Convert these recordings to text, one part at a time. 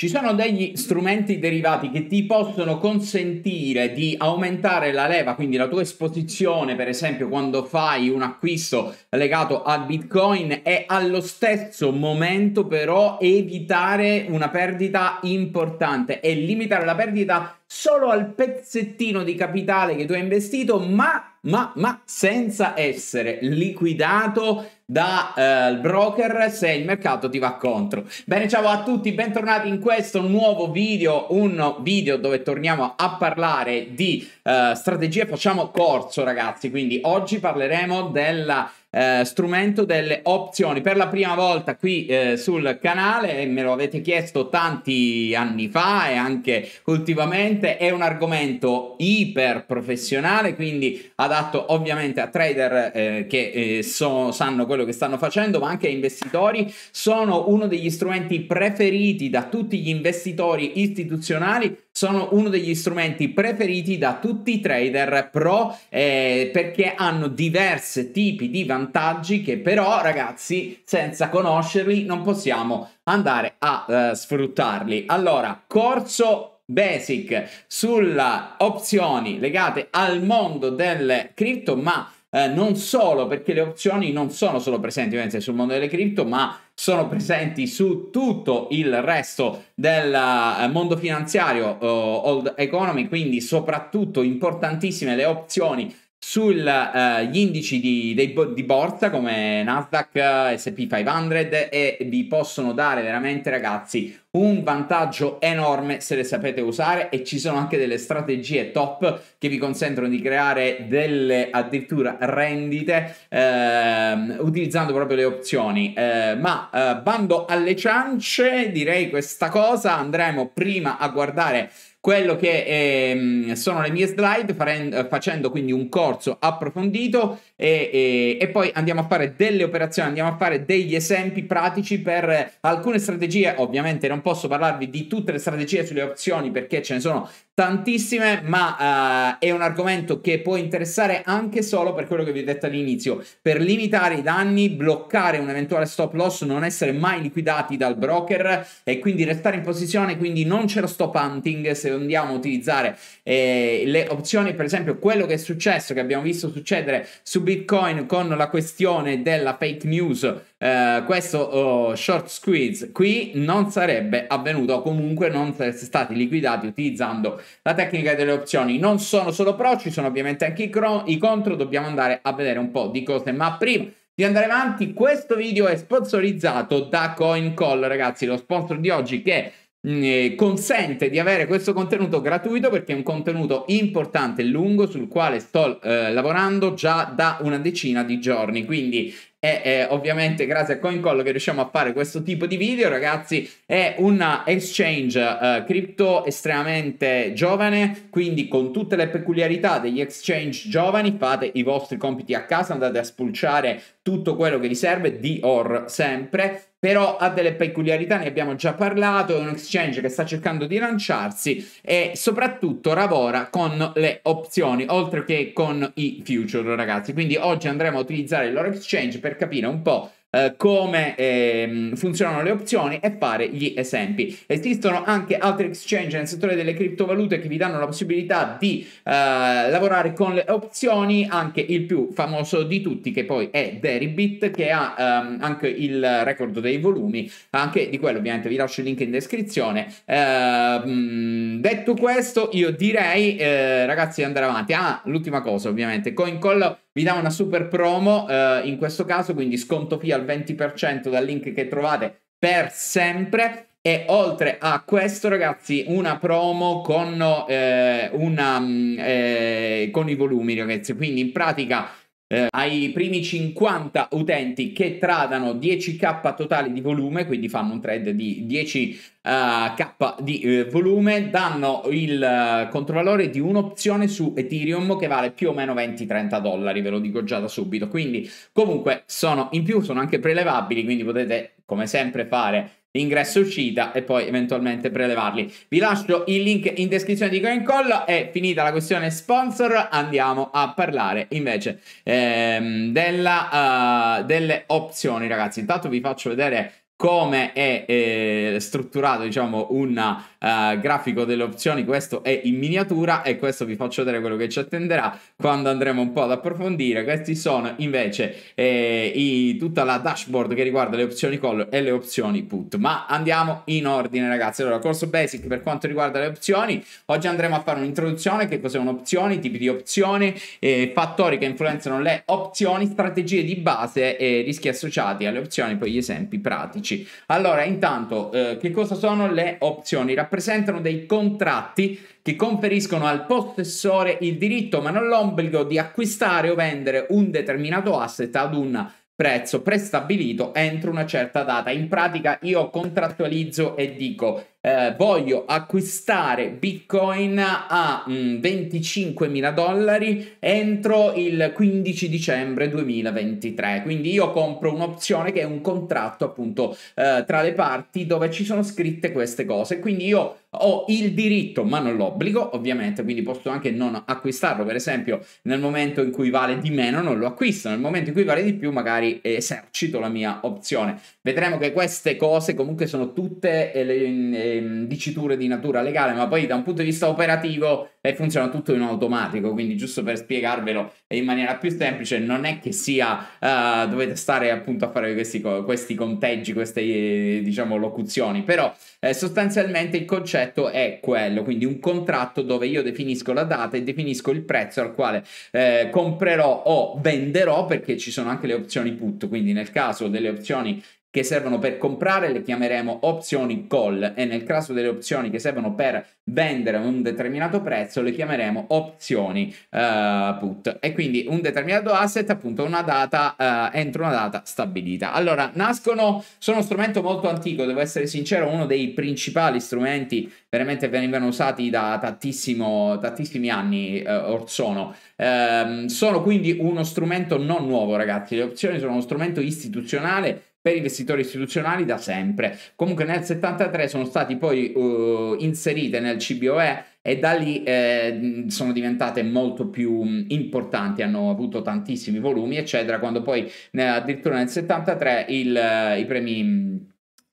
Ci sono degli strumenti derivati che ti possono consentire di aumentare la leva, quindi la tua esposizione, per esempio quando fai un acquisto legato al Bitcoin e allo stesso momento però evitare una perdita importante e limitare la perdita solo al pezzettino di capitale che tu hai investito, ma ma, ma senza essere liquidato dal eh, broker se il mercato ti va contro. Bene, ciao a tutti, bentornati in questo nuovo video, un video dove torniamo a parlare di eh, strategie, facciamo corso ragazzi, quindi oggi parleremo della eh, strumento delle opzioni. Per la prima volta qui eh, sul canale, me lo avete chiesto tanti anni fa e anche ultimamente, è un argomento iper professionale, quindi adatto ovviamente a trader eh, che eh, so, sanno quello che stanno facendo, ma anche a investitori. Sono uno degli strumenti preferiti da tutti gli investitori istituzionali sono uno degli strumenti preferiti da tutti i trader pro eh, perché hanno diversi tipi di vantaggi che però ragazzi senza conoscerli non possiamo andare a eh, sfruttarli. Allora, corso basic sulle opzioni legate al mondo del cripto, ma eh, non solo perché le opzioni non sono solo presenti ovviamente sul mondo delle cripto, ma sono presenti su tutto il resto del eh, mondo finanziario, uh, old economy, quindi soprattutto importantissime le opzioni sugli eh, uh, indici di, dei, di borsa come Nasdaq, SP 500 e vi possono dare veramente ragazzi un vantaggio enorme se le sapete usare e ci sono anche delle strategie top che vi consentono di creare delle addirittura rendite ehm, utilizzando proprio le opzioni eh, ma eh, bando alle ciance direi questa cosa andremo prima a guardare quello che ehm, sono le mie slide, farendo, facendo quindi un corso approfondito e, e, e, poi andiamo a fare delle operazioni, andiamo a fare degli esempi pratici per alcune strategie. Ovviamente non posso parlarvi di tutte le strategie sulle opzioni perché ce ne sono tantissime, ma uh, è un argomento che può interessare anche solo per quello che vi ho detto all'inizio, per limitare i danni, bloccare un eventuale stop loss, non essere mai liquidati dal broker e quindi restare in posizione, quindi non c'è lo stop hunting se andiamo a utilizzare eh, le opzioni, per esempio quello che è successo, che abbiamo visto succedere subito Bitcoin con la questione della fake news, eh, questo oh, short squeeze qui non sarebbe avvenuto o comunque non sarebbero stati liquidati utilizzando la tecnica delle opzioni. Non sono solo pro, ci sono ovviamente anche i, cron- i contro, dobbiamo andare a vedere un po' di cose, ma prima di andare avanti, questo video è sponsorizzato da CoinCall, ragazzi, lo sponsor di oggi che Mm, eh, consente di avere questo contenuto gratuito perché è un contenuto importante e lungo sul quale sto eh, lavorando già da una decina di giorni quindi è, è ovviamente grazie a CoinCollo che riusciamo a fare questo tipo di video ragazzi è un exchange eh, cripto estremamente giovane quindi con tutte le peculiarità degli exchange giovani fate i vostri compiti a casa andate a spulciare tutto quello che vi serve di or sempre però ha delle peculiarità, ne abbiamo già parlato, è un exchange che sta cercando di lanciarsi e soprattutto lavora con le opzioni, oltre che con i future, ragazzi. Quindi oggi andremo a utilizzare il loro exchange per capire un po' Eh, come eh, funzionano le opzioni e fare gli esempi. Esistono anche altri exchange nel settore delle criptovalute che vi danno la possibilità di eh, lavorare con le opzioni, anche il più famoso di tutti che poi è Deribit che ha ehm, anche il record dei volumi, anche di quello ovviamente vi lascio il link in descrizione. Mh, ehm, detto questo io direi eh, ragazzi di andare avanti. Ah, l'ultima cosa ovviamente, CoinCall vi dà una super promo, eh, in questo caso quindi sconto qui al 20% dal link che trovate per sempre. E oltre a questo, ragazzi, una promo con, eh, una, mm, eh, con i volumi, ragazzi. Quindi in pratica eh, ai primi 50 utenti che tradano 10k totali di volume, quindi fanno un trade di 10k eh, uh, di eh, volume, danno il uh, controvalore di un'opzione su Ethereum che vale più o meno 20-30 dollari, ve lo dico già da subito. Quindi comunque sono in più, sono anche prelevabili, quindi potete come sempre fare ingresso e uscita e poi eventualmente prelevarli. Vi lascio il link in descrizione di CoinCall. È finita la questione sponsor, andiamo a parlare invece ehm, della, uh, delle opzioni ragazzi. Intanto vi faccio vedere come è eh, strutturato diciamo un uh, grafico delle opzioni questo è in miniatura e questo vi faccio vedere quello che ci attenderà quando andremo un po' ad approfondire questi sono invece eh, i, tutta la dashboard che riguarda le opzioni call e le opzioni put ma andiamo in ordine ragazzi allora corso basic per quanto riguarda le opzioni oggi andremo a fare un'introduzione che cos'è un'opzione tipi di opzioni eh, fattori che influenzano le opzioni strategie di base e rischi associati alle opzioni poi gli esempi pratici capirci. Allora, intanto, eh, che cosa sono le opzioni? Rappresentano dei contratti che conferiscono al possessore il diritto, ma non l'obbligo, di acquistare o vendere un determinato asset ad un prezzo prestabilito entro una certa data. In pratica io contrattualizzo e dico eh, voglio acquistare bitcoin a mm, 25.000 dollari entro il 15 dicembre 2023 quindi io compro un'opzione che è un contratto appunto eh, tra le parti dove ci sono scritte queste cose quindi io ho il diritto ma non l'obbligo ovviamente quindi posso anche non acquistarlo per esempio nel momento in cui vale di meno non lo acquisto nel momento in cui vale di più magari esercito la mia opzione vedremo che queste cose comunque sono tutte eh, le, le Ehm, diciture di natura legale, ma poi da un punto di vista operativo eh, funziona tutto in automatico, quindi giusto per spiegarvelo in maniera più semplice, non è che sia, uh, dovete stare appunto a fare questi, questi conteggi, queste eh, diciamo locuzioni, però eh, sostanzialmente il concetto è quello, quindi un contratto dove io definisco la data e definisco il prezzo al quale eh, comprerò o venderò, perché ci sono anche le opzioni put, quindi nel caso delle opzioni che servono per comprare le chiameremo opzioni call e nel caso delle opzioni che servono per vendere a un determinato prezzo le chiameremo opzioni uh, put e quindi un determinato asset appunto una data uh, entro una data stabilita allora nascono sono uno strumento molto antico devo essere sincero uno dei principali strumenti veramente venivano usati da tantissimo, tantissimi anni uh, or sono um, sono quindi uno strumento non nuovo ragazzi le opzioni sono uno strumento istituzionale per investitori istituzionali da sempre. Comunque nel 73 sono stati poi uh, inserite nel CBOE e da lì eh, sono diventate molto più mm, importanti, hanno avuto tantissimi volumi, eccetera, quando poi addirittura nel 73 il, eh, i premi...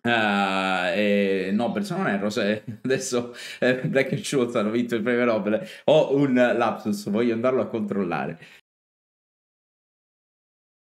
Uh, eh, Nobel, se non erro, se adesso eh, Black and Schultz hanno vinto il premio Nobel, ho un lapsus, voglio andarlo a controllare.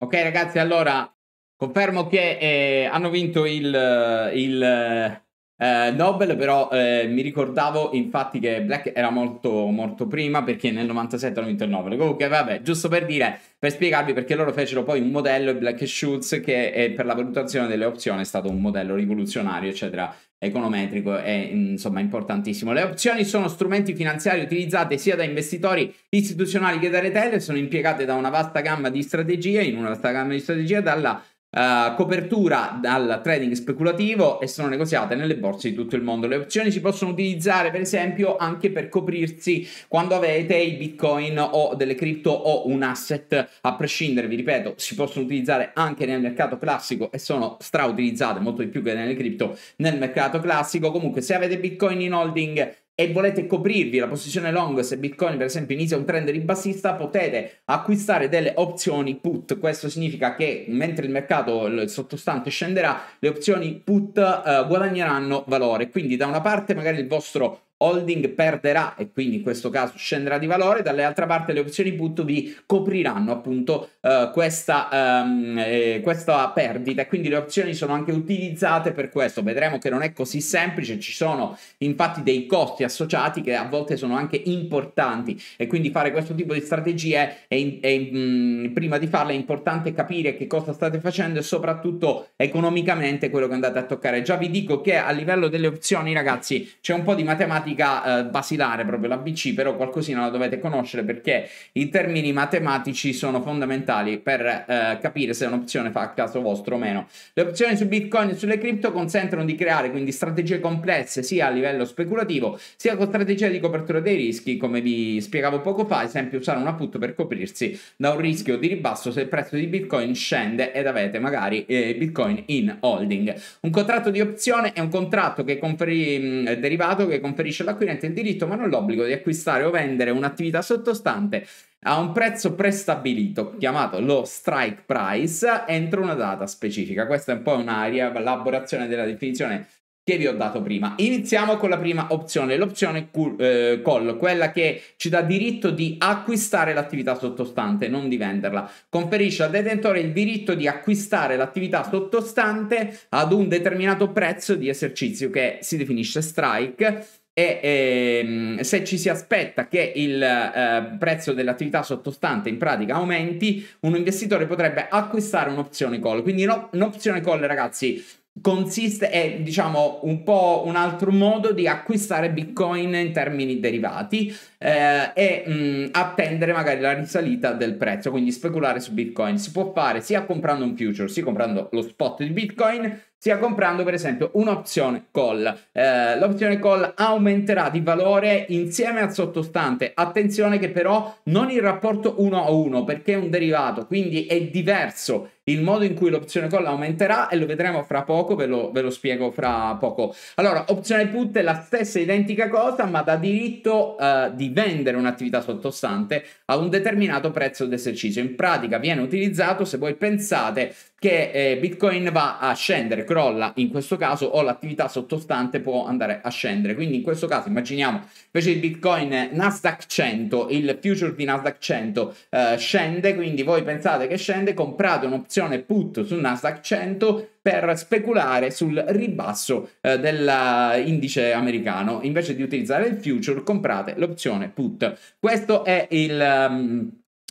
Ok ragazzi, allora Confermo che eh, hanno vinto il, il eh, Nobel, però eh, mi ricordavo infatti che Black era molto, molto prima perché nel 97 hanno vinto il Nobel. Comunque, vabbè, giusto per dire, per spiegarvi perché loro fecero poi un modello, Black Schultz, che eh, per la valutazione delle opzioni è stato un modello rivoluzionario, eccetera, econometrico e insomma importantissimo. Le opzioni sono strumenti finanziari utilizzati sia da investitori istituzionali che da retail, sono impiegate da una vasta gamma di strategie, in una vasta gamma di strategie, dalla eh, copertura dal trading speculativo e sono negoziate nelle borse di tutto il mondo. Le opzioni si possono utilizzare per esempio anche per coprirsi quando avete i bitcoin o delle cripto o un asset a prescindere, vi ripeto, si possono utilizzare anche nel mercato classico e sono strautilizzate molto di più che nelle cripto nel mercato classico. Comunque se avete bitcoin in holding e volete coprirvi la posizione long se Bitcoin per esempio inizia un trend ribassista potete acquistare delle opzioni put questo significa che mentre il mercato il sottostante scenderà le opzioni put eh, guadagneranno valore quindi da una parte magari il vostro holding perderà e quindi in questo caso scenderà di valore, dall'altra parte le opzioni put vi copriranno appunto eh, questa, ehm, eh, questa perdita e quindi le opzioni sono anche utilizzate per questo, vedremo che non è così semplice, ci sono infatti dei costi associati che a volte sono anche importanti e quindi fare questo tipo di strategie è, in, è in, mm, prima di farle è importante capire che cosa state facendo e soprattutto economicamente quello che andate a toccare. Già vi dico che a livello delle opzioni ragazzi c'è un po' di matematica pratica eh, basilare proprio l'ABC, però qualcosina la dovete conoscere perché i termini matematici sono fondamentali per eh, capire se un'opzione fa a caso vostro o meno. Le opzioni su Bitcoin e sulle cripto consentono di creare quindi strategie complesse sia a livello speculativo sia con strategie di copertura dei rischi, come vi spiegavo poco fa, esempio usare un appunto per coprirsi da un rischio di ribasso se il prezzo di Bitcoin scende ed avete magari eh, Bitcoin in holding. Un contratto di opzione è un contratto che conferì, mh, derivato che conferisce attribuisce al il diritto ma non l'obbligo di acquistare o vendere un'attività sottostante a un prezzo prestabilito, chiamato lo strike price, entro una data specifica. Questa è un po' un'area, elaborazione della definizione che vi ho dato prima. Iniziamo con la prima opzione, l'opzione eh, call, quella che ci dà diritto di acquistare l'attività sottostante, non di venderla. Conferisce al detentore il diritto di acquistare l'attività sottostante ad un determinato prezzo di esercizio che si definisce strike e ehm, se ci si aspetta che il eh, prezzo dell'attività sottostante in pratica aumenti, un investitore potrebbe acquistare un'opzione call. Quindi no, un'opzione call, ragazzi, consiste è diciamo un po' un altro modo di acquistare bitcoin in termini derivati eh, e mh, mm, attendere magari la risalita del prezzo quindi speculare su bitcoin si può fare sia comprando un future sia comprando lo spot di bitcoin stia comprando per esempio un'opzione call. Eh, l'opzione call aumenterà di valore insieme al sottostante. Attenzione che però non il rapporto 1 a 1 perché è un derivato, quindi è diverso il modo in cui l'opzione call aumenterà e lo vedremo fra poco, ve lo, ve lo, spiego fra poco. Allora, opzione put è la stessa identica cosa, ma dà diritto eh, di vendere un'attività sottostante a un determinato prezzo d'esercizio. In pratica viene utilizzato, se voi pensate, che eh, Bitcoin va a scendere, crolla in questo caso o l'attività sottostante può andare a scendere. Quindi in questo caso immaginiamo invece il Bitcoin eh, Nasdaq 100, il future di Nasdaq 100 eh, scende, quindi voi pensate che scende, comprate un'opzione put su Nasdaq 100 per speculare sul ribasso eh, dell'indice americano. Invece di utilizzare il future comprate l'opzione put. Questo è il... Um,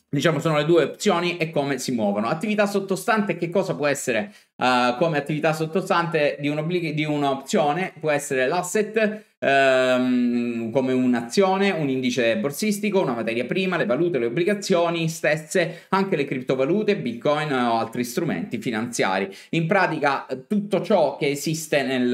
diciamo sono le due opzioni e come si muovono. Attività sottostante che cosa può essere uh, come attività sottostante di, un'obli- di un'opzione può essere l'asset um, come un'azione, un indice borsistico, una materia prima, le valute, le obbligazioni stesse, anche le criptovalute, bitcoin o altri strumenti finanziari. In pratica eh, tutto ciò che esiste nel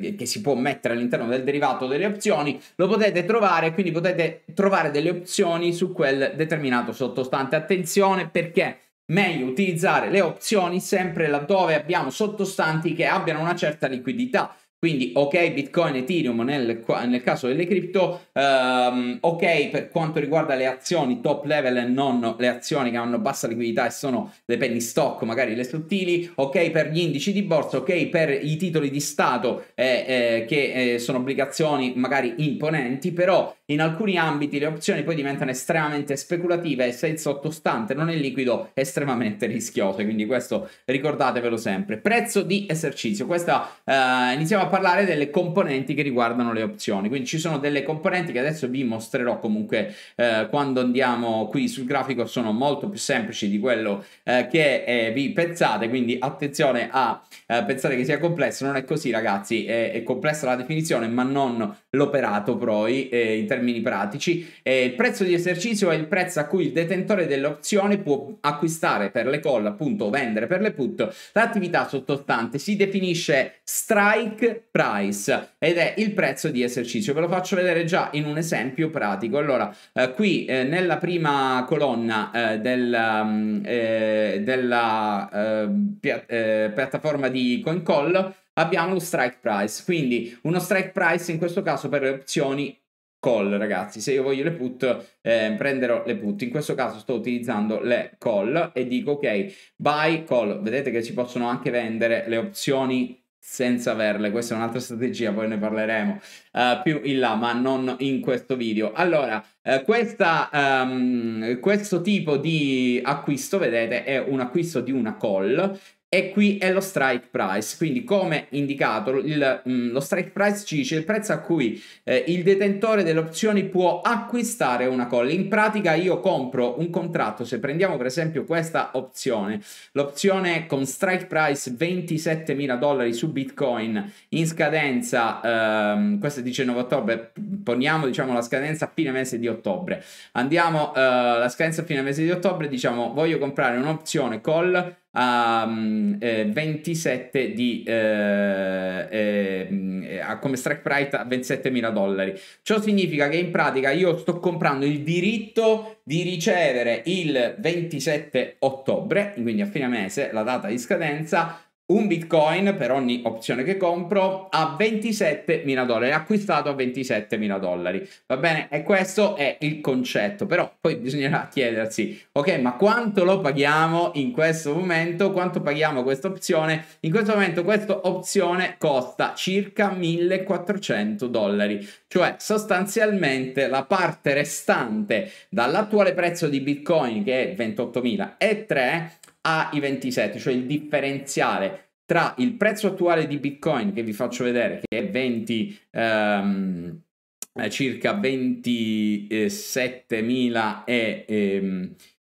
eh, che si può mettere all'interno del derivato delle opzioni lo potete trovare, quindi potete trovare delle opzioni su quel determinato sottostante. Attenzione perché meglio utilizzare le opzioni sempre laddove abbiamo sottostanti che abbiano una certa liquidità. Quindi ok Bitcoin, Ethereum nel, nel caso delle cripto, um, ok per quanto riguarda le azioni top level e non le azioni che hanno bassa liquidità e sono le penny stock, magari le sottili, ok per gli indici di borsa, ok per i titoli di Stato eh, eh, che eh, sono obbligazioni magari imponenti, però in alcuni ambiti le opzioni poi diventano estremamente speculative e se il sottostante non è liquido estremamente rischiose, quindi questo ricordatevelo sempre. Prezzo di esercizio, questa eh, iniziamo a parlare delle componenti che riguardano le opzioni, quindi ci sono delle componenti che adesso vi mostrerò comunque eh, quando andiamo qui sul grafico, sono molto più semplici di quello eh, che eh, vi pensate, quindi attenzione a eh, pensare che sia complesso, non è così ragazzi, è, è complessa la definizione ma non l'operato poi eh, in termini pratici, eh, il prezzo di esercizio è il prezzo a cui il detentore dell'opzione può acquistare per le call, appunto, o vendere per le put l'attività sottostante. Si definisce strike price ed è il prezzo di esercizio. Ve lo faccio vedere già in un esempio pratico. Allora, eh, qui eh, nella prima colonna eh, del, mm, eh, della eh, piattaforma di CoinCall abbiamo lo strike price, quindi uno strike price in questo caso per le opzioni call ragazzi se io voglio le put eh, prenderò le put in questo caso sto utilizzando le call e dico ok buy call vedete che si possono anche vendere le opzioni senza averle questa è un'altra strategia poi ne parleremo uh, più in là ma non in questo video allora uh, questa, um, questo tipo di acquisto vedete è un acquisto di una call e qui è lo strike price, quindi come indicato il, mm, lo strike price ci dice il prezzo a cui eh, il detentore delle opzioni può acquistare una call. In pratica io compro un contratto, se prendiamo per esempio questa opzione, l'opzione con strike price 27.000 dollari su Bitcoin in scadenza, ehm, questa è 19 ottobre, poniamo diciamo la scadenza a fine mese di ottobre, andiamo eh, la scadenza a fine mese di ottobre, diciamo voglio comprare un'opzione call a mm, eh, 27 di eh, eh, mm, a, come strike price a 27 mila dollari ciò significa che in pratica io sto comprando il diritto di ricevere il 27 ottobre quindi a fine mese la data di scadenza un bitcoin per ogni opzione che compro a 27.000 dollari, acquistato a 27.000 dollari. Va bene? E questo è il concetto, però poi bisognerà chiedersi, ok, ma quanto lo paghiamo in questo momento? Quanto paghiamo questa opzione? In questo momento questa opzione costa circa 1.400 dollari, cioè sostanzialmente la parte restante dall'attuale prezzo di bitcoin che è 28.003 ai 27, cioè il differenziale tra il prezzo attuale di Bitcoin che vi faccio vedere che è 20 ehm, eh, circa 27.000 e ehm,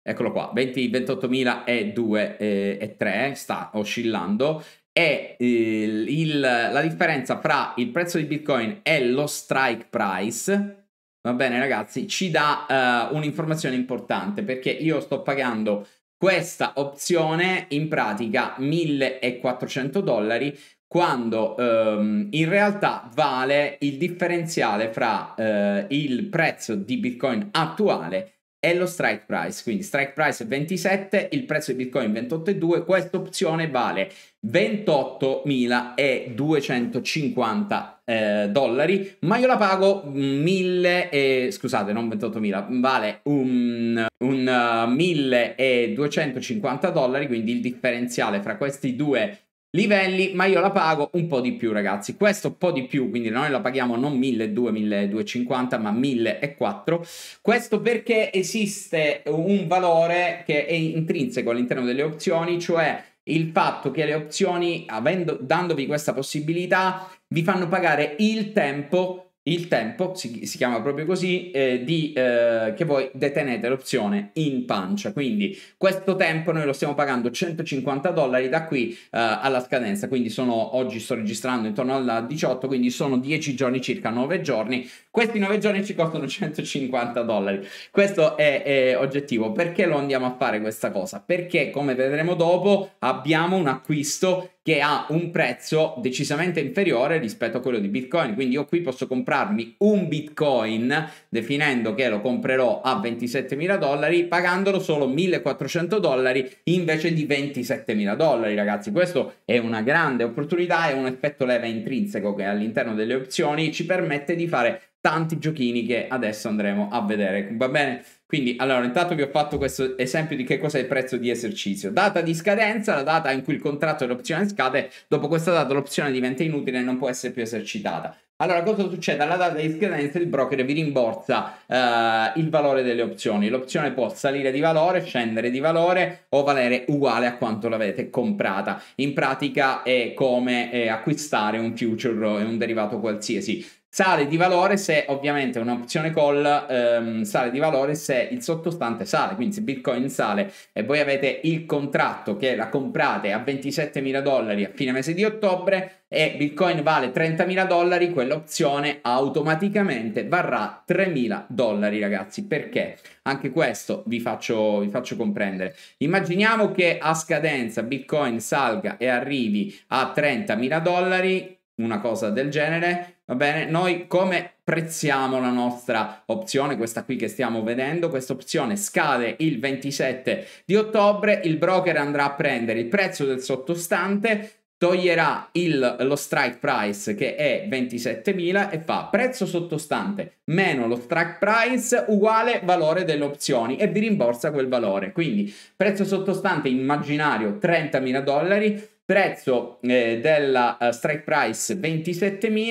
eccolo qua 20, 28.000 e 2 eh, e 3 eh, sta oscillando e eh, il, la differenza fra il prezzo di Bitcoin e lo strike price va bene ragazzi ci dà eh, un'informazione importante perché io sto pagando questa opzione in pratica 1400 dollari quando ehm, in realtà vale il differenziale fra eh, il prezzo di Bitcoin attuale e lo strike price. Quindi strike price 27, il prezzo di Bitcoin 28,2, questa opzione vale 28.250 eh, dollari, ma io la pago 1000 mm, e... scusate, non 28.000, vale un, un uh, eh, 1250 dollari, quindi il differenziale fra questi due livelli, ma io la pago un po' di più ragazzi, questo un po' di più, quindi noi la paghiamo non 1200, 1250 ma 1004, questo perché esiste un valore che è intrinseco all'interno delle opzioni, cioè il fatto che le opzioni, avendo, dandovi questa possibilità, vi fanno pagare il tempo il tempo, si, si chiama proprio così, eh, di, eh, che voi detenete l'opzione in pancia. Quindi questo tempo noi lo stiamo pagando 150 dollari da qui eh, alla scadenza, quindi sono, oggi sto registrando intorno al 18, quindi sono 10 giorni circa, 9 giorni. Questi 9 giorni ci costano 150 dollari. Questo è, è oggettivo. Perché lo andiamo a fare questa cosa? Perché come vedremo dopo abbiamo un acquisto che ha un prezzo decisamente inferiore rispetto a quello di Bitcoin. Quindi io qui posso comprarmi un Bitcoin definendo che lo comprerò a 27.000 dollari pagandolo solo 1.400 dollari invece di 27.000 dollari ragazzi. Questo è una grande opportunità, e un effetto leva intrinseco che all'interno delle opzioni ci permette di fare tanti giochini che adesso andremo a vedere. Va bene? Quindi, allora, intanto vi ho fatto questo esempio di che cosa è il prezzo di esercizio. Data di scadenza, la data in cui il contratto dell'opzione scade, dopo questa data l'opzione diventa inutile e non può essere più esercitata. Allora, cosa succede? Alla data di scadenza il broker vi rimborsa eh, il valore delle opzioni. L'opzione può salire di valore, scendere di valore o valere uguale a quanto l'avete comprata. In pratica è come eh, acquistare un future e un derivato qualsiasi. Sale di valore se ovviamente un'opzione call, ehm, sale di valore se il sottostante sale, quindi se Bitcoin sale e voi avete il contratto che la comprate a 27 mila dollari a fine mese di ottobre e Bitcoin vale 30 mila dollari, quell'opzione automaticamente varrà 3 mila dollari ragazzi, perché anche questo vi faccio, vi faccio comprendere. Immaginiamo che a scadenza Bitcoin salga e arrivi a 30 mila dollari, una cosa del genere, va bene? Noi come prezziamo la nostra opzione, questa qui che stiamo vedendo, questa opzione scade il 27 di ottobre, il broker andrà a prendere il prezzo del sottostante, toglierà il, lo strike price che è 27.000 e fa prezzo sottostante meno lo strike price uguale valore delle opzioni e vi rimborsa quel valore. Quindi prezzo sottostante immaginario 30.000 dollari, prezzo eh, della uh, strike price 27.000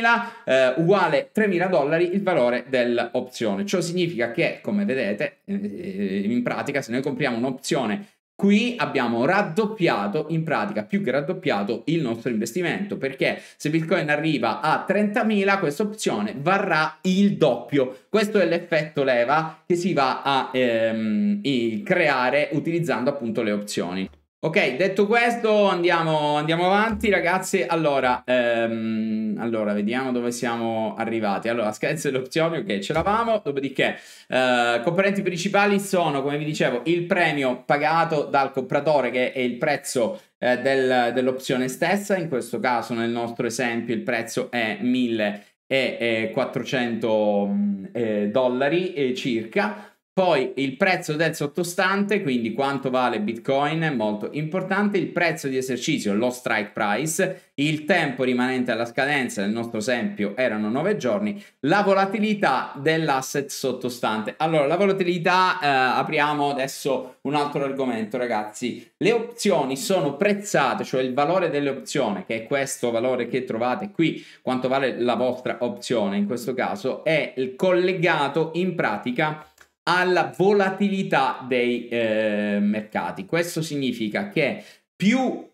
eh, uguale 3.000 dollari il valore dell'opzione. Ciò significa che, come vedete, eh, in pratica se noi compriamo un'opzione Qui abbiamo raddoppiato, in pratica più che raddoppiato, il nostro investimento, perché se Bitcoin arriva a 30.000, questa opzione varrà il doppio. Questo è l'effetto leva che si va a ehm, creare utilizzando appunto le opzioni. Ok, detto questo, andiamo, andiamo avanti, ragazzi. Allora, ehm, allora, vediamo dove siamo arrivati. Allora, scherzi e opzioni, ok, ce l'avamo. Dopodiché, eh, componenti principali sono, come vi dicevo, il premio pagato dal compratore, che è il prezzo eh, del, dell'opzione stessa. In questo caso, nel nostro esempio, il prezzo è 1400 e 400 eh, mm, eh, dollari eh, circa poi il prezzo del sottostante, quindi quanto vale Bitcoin, è molto importante, il prezzo di esercizio, lo strike price, il tempo rimanente alla scadenza, nel nostro esempio erano 9 giorni, la volatilità dell'asset sottostante. Allora, la volatilità, eh, apriamo adesso un altro argomento, ragazzi. Le opzioni sono prezzate, cioè il valore delle opzioni, che è questo valore che trovate qui, quanto vale la vostra opzione in questo caso, è collegato in pratica alla volatilità dei eh, mercati. Questo significa che più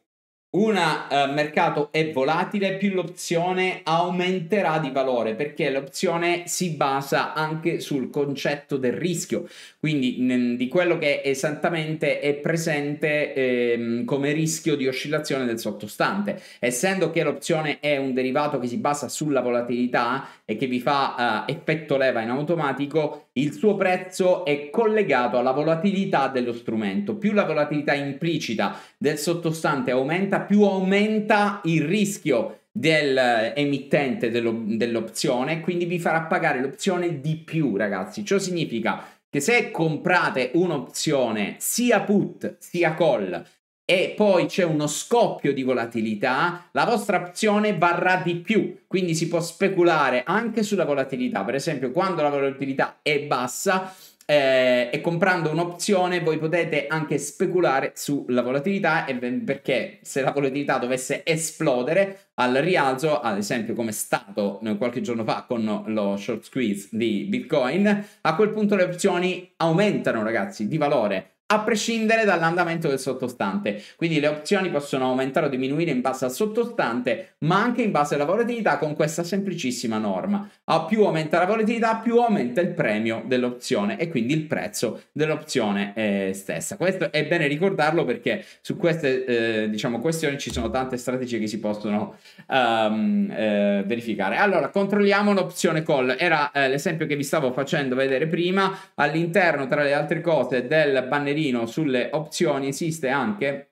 un eh, mercato è volatile, più l'opzione aumenterà di valore perché l'opzione si basa anche sul concetto del rischio, quindi di quello che esattamente è presente ehm, come rischio di oscillazione del sottostante. Essendo che l'opzione è un derivato che si basa sulla volatilità e che vi fa eh, effetto leva in automatico, il suo prezzo è collegato alla volatilità dello strumento. Più la volatilità implicita del sottostante aumenta, più aumenta il rischio dell'emittente eh, dell'opzione, quindi vi farà pagare l'opzione di più, ragazzi. Ciò significa che se comprate un'opzione sia put sia call e poi c'è uno scoppio di volatilità, la vostra opzione varrà di più, quindi si può speculare anche sulla volatilità. Per esempio, quando la volatilità è bassa eh, e comprando un'opzione, voi potete anche speculare sulla volatilità e, perché se la volatilità dovesse esplodere al rialzo, ad esempio come è stato eh, qualche giorno fa con lo short squeeze di Bitcoin, a quel punto le opzioni aumentano, ragazzi, di valore a prescindere dall'andamento del sottostante. Quindi le opzioni possono aumentare o diminuire in base al sottostante, ma anche in base alla volatilità con questa semplicissima norma. A più aumenta la volatilità, più aumenta il premio dell'opzione e quindi il prezzo dell'opzione eh, stessa. Questo è bene ricordarlo perché su queste eh, diciamo, questioni ci sono tante strategie che si possono um, eh, verificare. Allora, controlliamo l'opzione call. Era eh, l'esempio che vi stavo facendo vedere prima all'interno, tra le altre cose, del bannerino tavolino sulle opzioni esiste anche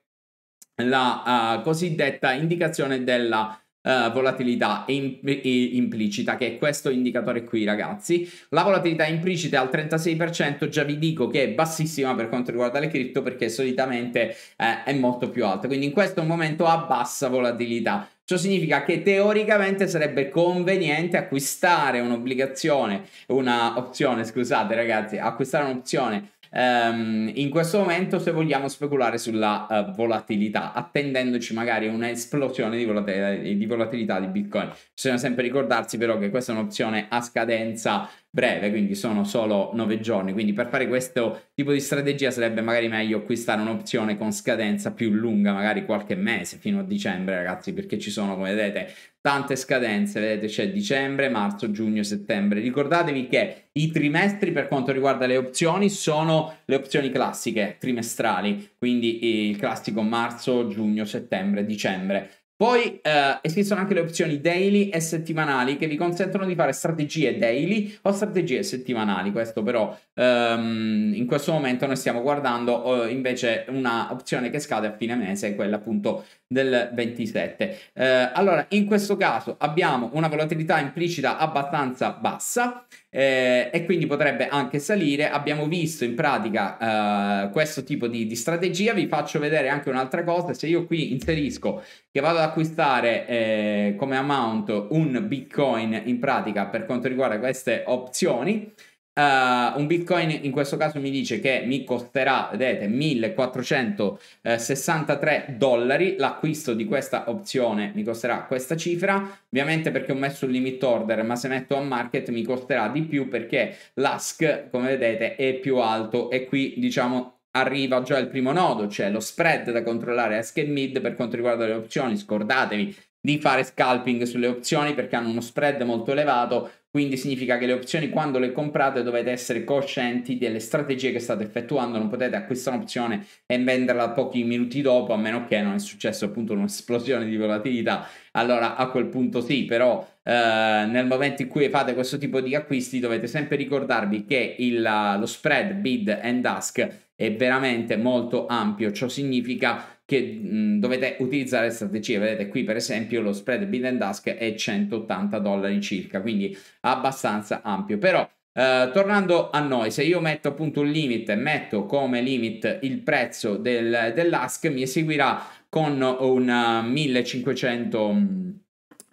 la uh, cosiddetta indicazione della uh, volatilità impl- implicita, che è questo indicatore qui, ragazzi. La volatilità implicita è al 36%, già vi dico che è bassissima per quanto riguarda le cripto, perché solitamente eh, è molto più alta. Quindi in questo momento ha bassa volatilità. Ciò significa che teoricamente sarebbe conveniente acquistare un'obbligazione, una opzione, scusate ragazzi, acquistare un'opzione um, in questo momento se vogliamo speculare sulla uh, volatilità, attendendoci magari un'esplosione di volatilità, di volatilità di Bitcoin. Bisogna sempre ricordarsi però che questa è un'opzione a scadenza breve, quindi sono solo 9 giorni, quindi per fare questo tipo di strategia sarebbe magari meglio acquistare un'opzione con scadenza più lunga, magari qualche mese, fino a dicembre ragazzi, perché ci sono come vedete tante scadenze, vedete c'è dicembre, marzo, giugno, settembre. Ricordatevi che i trimestri per quanto riguarda le opzioni sono le opzioni classiche, trimestrali, quindi il classico marzo, giugno, settembre, dicembre poi eh, esistono anche le opzioni daily e settimanali che vi consentono di fare strategie daily o strategie settimanali. Questo però ehm, in questo momento noi stiamo guardando eh, invece opzione che scade a fine mese, quella appunto del 27. Eh, allora, in questo caso abbiamo una volatilità implicita abbastanza bassa eh, e quindi potrebbe anche salire. Abbiamo visto in pratica eh, questo tipo di, di, strategia. Vi faccio vedere anche un'altra cosa. Se io qui inserisco che vado ad acquistare eh, come amount un bitcoin in pratica per quanto riguarda queste opzioni, Uh, un bitcoin in questo caso mi dice che mi costerà, vedete, 1463 dollari. L'acquisto di questa opzione mi costerà questa cifra, ovviamente perché ho messo il limit order, ma se metto a market mi costerà di più perché l'ask, come vedete, è più alto e qui diciamo arriva già il primo nodo, cioè lo spread da controllare ask e mid per quanto riguarda le opzioni, scordatevi di fare scalping sulle opzioni perché hanno uno spread molto elevato, quindi significa che le opzioni quando le comprate dovete essere coscienti delle strategie che state effettuando, non potete acquistare un'opzione e venderla pochi minuti dopo, a meno che non è successo appunto un'esplosione di volatilità. Allora a quel punto sì, però eh, nel momento in cui fate questo tipo di acquisti dovete sempre ricordarvi che il, lo spread bid and ask è veramente molto ampio, ciò significa che mh, dovete utilizzare strategie. Vedete qui per esempio lo spread bid and ask è 180 dollari circa, quindi abbastanza ampio. Però eh, tornando a noi, se io metto appunto un limit e metto come limit il prezzo del, dell'ask, mi eseguirà con una 1500...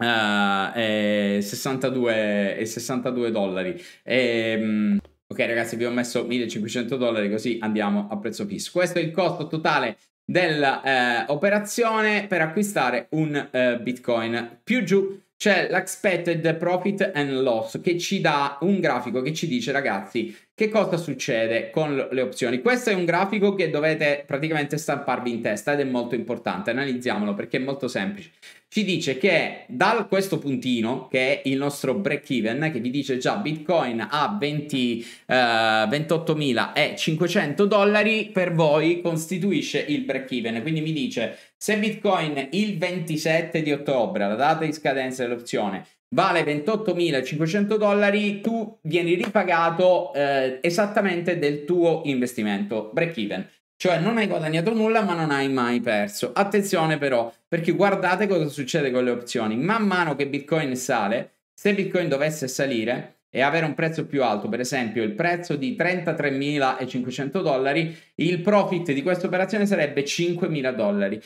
Uh, eh, 62, 62 eh, dollari. Eh, ok ragazzi vi ho messo 1500 dollari così andiamo a prezzo fisso. Questo è il costo totale dell'operazione eh, per acquistare un eh, Bitcoin. Più giù c'è l'expected profit and loss che ci dà un grafico che ci dice ragazzi che cosa succede con le opzioni? Questo è un grafico che dovete praticamente stamparvi in testa ed è molto importante, analizziamolo perché è molto semplice. Ci dice che da questo puntino, che è il nostro break even, che vi dice già Bitcoin a 20, eh, 28.500 dollari, per voi costituisce il break even. Quindi mi dice se Bitcoin il 27 di ottobre, la data di scadenza dell'opzione, vale 28.500 dollari, tu vieni ripagato eh, esattamente del tuo investimento, break even. Cioè non hai guadagnato nulla ma non hai mai perso. Attenzione però, perché guardate cosa succede con le opzioni. Man mano che Bitcoin sale, se Bitcoin dovesse salire e avere un prezzo più alto, per esempio il prezzo di 33.500 dollari, il profit di questa operazione sarebbe 5.000 dollari.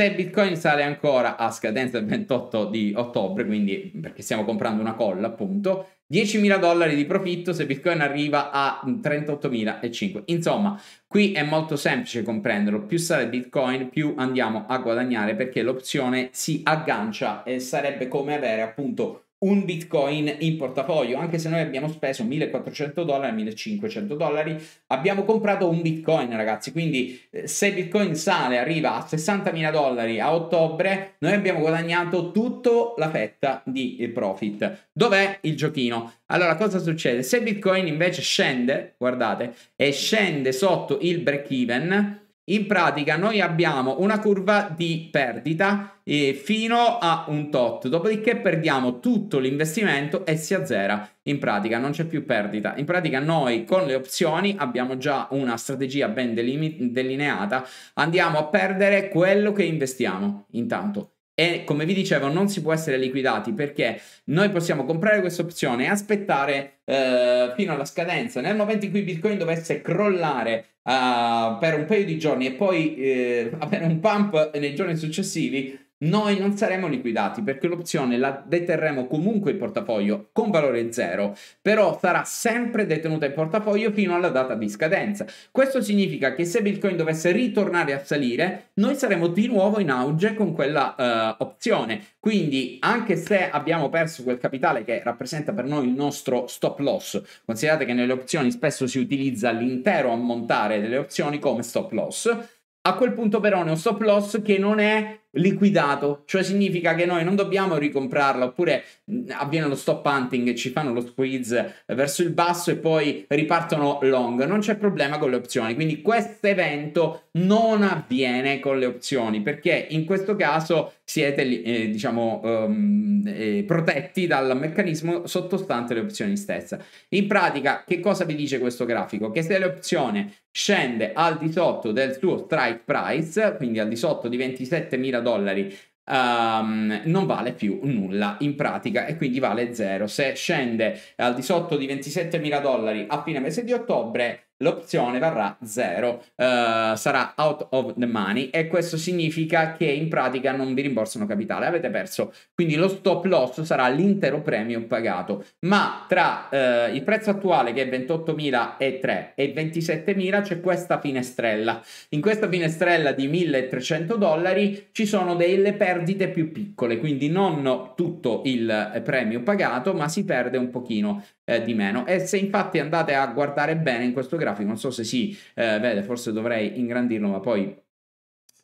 Se Bitcoin sale ancora a scadenza del 28 di ottobre, quindi perché stiamo comprando una colla appunto, 10.000 dollari di profitto se Bitcoin arriva a 38.005. Insomma, qui è molto semplice comprenderlo, più sale Bitcoin più andiamo a guadagnare perché l'opzione si aggancia e sarebbe come avere appunto un bitcoin in portafoglio anche se noi abbiamo speso 1400 dollari 1500 dollari abbiamo comprato un bitcoin ragazzi quindi eh, se bitcoin sale arriva a 60.000 dollari a ottobre noi abbiamo guadagnato tutta la fetta di eh, profit dov'è il giochino allora cosa succede se bitcoin invece scende guardate e scende sotto il break even in pratica noi abbiamo una curva di perdita eh, fino a un tot, dopodiché perdiamo tutto l'investimento e si azzera. In pratica non c'è più perdita. In pratica noi con le opzioni abbiamo già una strategia ben delineata, andiamo a perdere quello che investiamo intanto e come vi dicevo non si può essere liquidati perché noi possiamo comprare questa opzione e aspettare eh, fino alla scadenza nel momento in cui bitcoin dovesse crollare eh, per un paio di giorni e poi eh, avere un pump nei giorni successivi noi non saremo liquidati perché l'opzione la deterremo comunque in portafoglio con valore zero, però sarà sempre detenuta in portafoglio fino alla data di scadenza. Questo significa che se Bitcoin dovesse ritornare a salire, noi saremo di nuovo in auge con quella uh, opzione. Quindi anche se abbiamo perso quel capitale che rappresenta per noi il nostro stop loss, considerate che nelle opzioni spesso si utilizza l'intero ammontare delle opzioni come stop loss, a quel punto però è uno stop loss che non è liquidato, cioè significa che noi non dobbiamo ricomprarla oppure mm, avviene lo stop hunting, ci fanno lo squeeze verso il basso e poi ripartono long, non c'è problema con le opzioni, quindi questo evento non avviene con le opzioni perché in questo caso siete eh, diciamo um, eh, protetti dal meccanismo sottostante le opzioni stesse. In pratica che cosa vi dice questo grafico? Che se l'opzione scende al di sotto del suo strike price, quindi al di sotto di 27.000 20.000 dollari Um, non vale più nulla in pratica e quindi vale zero. Se scende al di sotto di 27 mila dollari a fine mese di ottobre, l'opzione varrà 0, uh, eh, sarà out of the money e questo significa che in pratica non vi rimborsano capitale, avete perso, quindi lo stop loss sarà l'intero premio pagato, ma tra uh, il prezzo attuale che è 28.003 e 27.000 c'è questa finestrella, in questa finestrella di 1.300 dollari ci sono delle perdite più piccole, quindi non tutto il eh, premio pagato ma si perde un pochino, eh, di meno. E se infatti andate a guardare bene in questo grafico, non so se si eh, vede, forse dovrei ingrandirlo, ma poi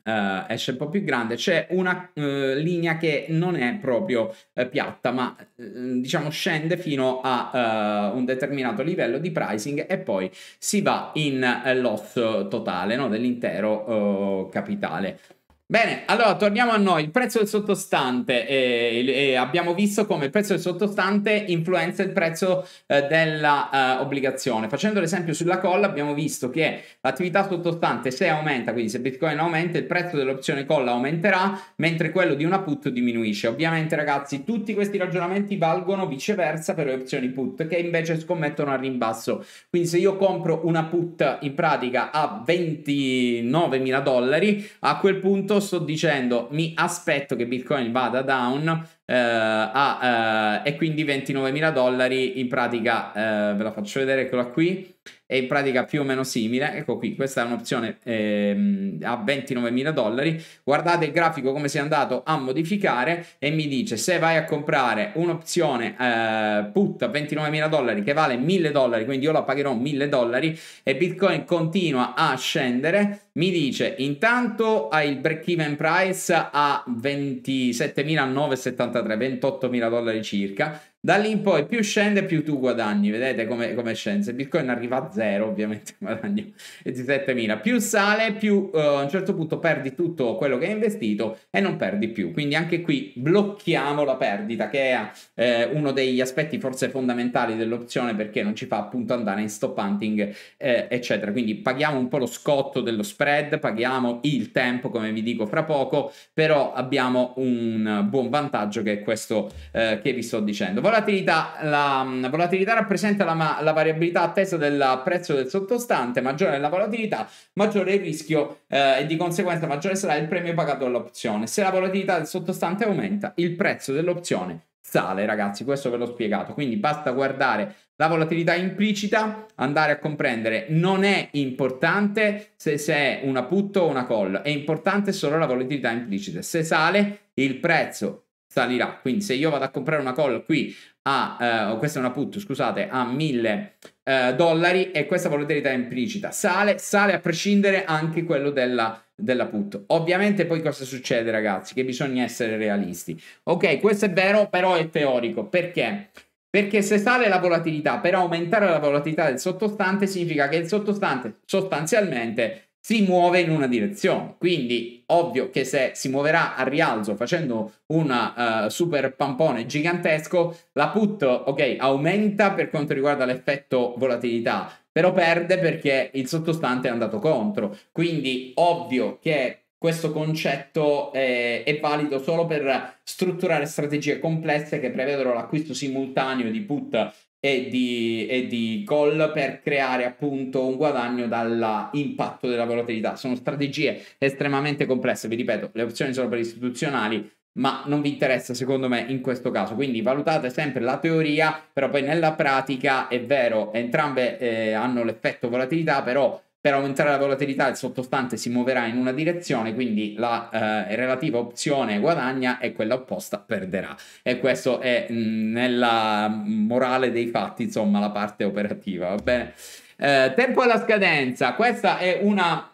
Uh, esce un po' più grande, c'è una uh, linea che non è proprio uh, piatta, ma diciamo scende fino a un determinato livello di pricing e poi si va in loss totale no? dell'intero oh, capitale. Bene, allora torniamo a noi. Il prezzo del sottostante. Eh, eh, abbiamo visto come il prezzo del sottostante influenza il prezzo eh, dell'obbligazione. Eh, Facendo l'esempio sulla colla, abbiamo visto che l'attività sottostante se aumenta, quindi se Bitcoin aumenta, il prezzo dell'opzione colla aumenterà, mentre quello di una put diminuisce. Ovviamente, ragazzi, tutti questi ragionamenti valgono viceversa per le opzioni put, che invece scommettono al rimbasso. Quindi, se io compro una put in pratica a 29.000 dollari, a quel punto punto sto dicendo mi aspetto che Bitcoin vada down eh, a, eh, e quindi 29.000 dollari in pratica eh, ve la faccio vedere eccola qui è in pratica più o meno simile, ecco qui, questa è un'opzione ehm, a 29.000 dollari, guardate il grafico come si è andato a modificare e mi dice se vai a comprare un'opzione eh, put a 29.000 dollari che vale 1.000 dollari, quindi io la pagherò 1.000 dollari e Bitcoin continua a scendere, mi dice intanto hai il break even price a 27.973, 28.000 dollari circa, da lì in poi più scende più tu guadagni, vedete come, come scende. Se Bitcoin arriva a zero ovviamente guadagno 17.000, più sale più uh, a un certo punto perdi tutto quello che hai investito e non perdi più. Quindi anche qui blocchiamo la perdita che è eh, uno degli aspetti forse fondamentali dell'opzione perché non ci fa appunto andare in stop hunting eh, eccetera. Quindi paghiamo un po' lo scotto dello spread, paghiamo il tempo come vi dico fra poco, però abbiamo un buon vantaggio che è questo eh, che vi sto dicendo. Volatilità. La, la volatilità rappresenta la, la, variabilità attesa del prezzo del sottostante. Maggiore è la volatilità, maggiore è il rischio eh, e di conseguenza maggiore sarà il premio pagato all'opzione. Se la volatilità del sottostante aumenta, il prezzo dell'opzione sale, ragazzi. Questo ve l'ho spiegato. Quindi basta guardare la volatilità implicita, andare a comprendere. Non è importante se, se è una put o una call, è importante solo la volatilità implicita. Se sale, il prezzo salirà. Quindi se io vado a comprare una call qui a, eh, oh, questa è una put, scusate, a 1000 eh, dollari e questa volatilità implicita sale, sale a prescindere anche quello della, della put. Ovviamente poi cosa succede ragazzi? Che bisogna essere realisti. Ok, questo è vero, però è teorico. Perché? Perché se sale la volatilità, per aumentare la volatilità del sottostante, significa che il sottostante sostanzialmente si muove in una direzione. Quindi ovvio che se si muoverà a rialzo facendo un uh, super pampone gigantesco, la put ok, aumenta per quanto riguarda l'effetto volatilità, però perde perché il sottostante è andato contro. Quindi ovvio che questo concetto è, eh, è valido solo per strutturare strategie complesse che prevedono l'acquisto simultaneo di put e di, e di gol per creare appunto un guadagno dall'impatto della volatilità. Sono strategie estremamente complesse, vi ripeto, le opzioni sono per istituzionali, ma non vi interessa secondo me in questo caso. Quindi valutate sempre la teoria, però poi nella pratica è vero, entrambe eh, hanno l'effetto volatilità, però per aumentare la volatilità il sottostante si muoverà in una direzione, quindi la eh, relativa opzione guadagna e quella opposta perderà. E questo è mh, mm, nella morale dei fatti, insomma, la parte operativa, va bene? Eh, tempo alla scadenza, questa è una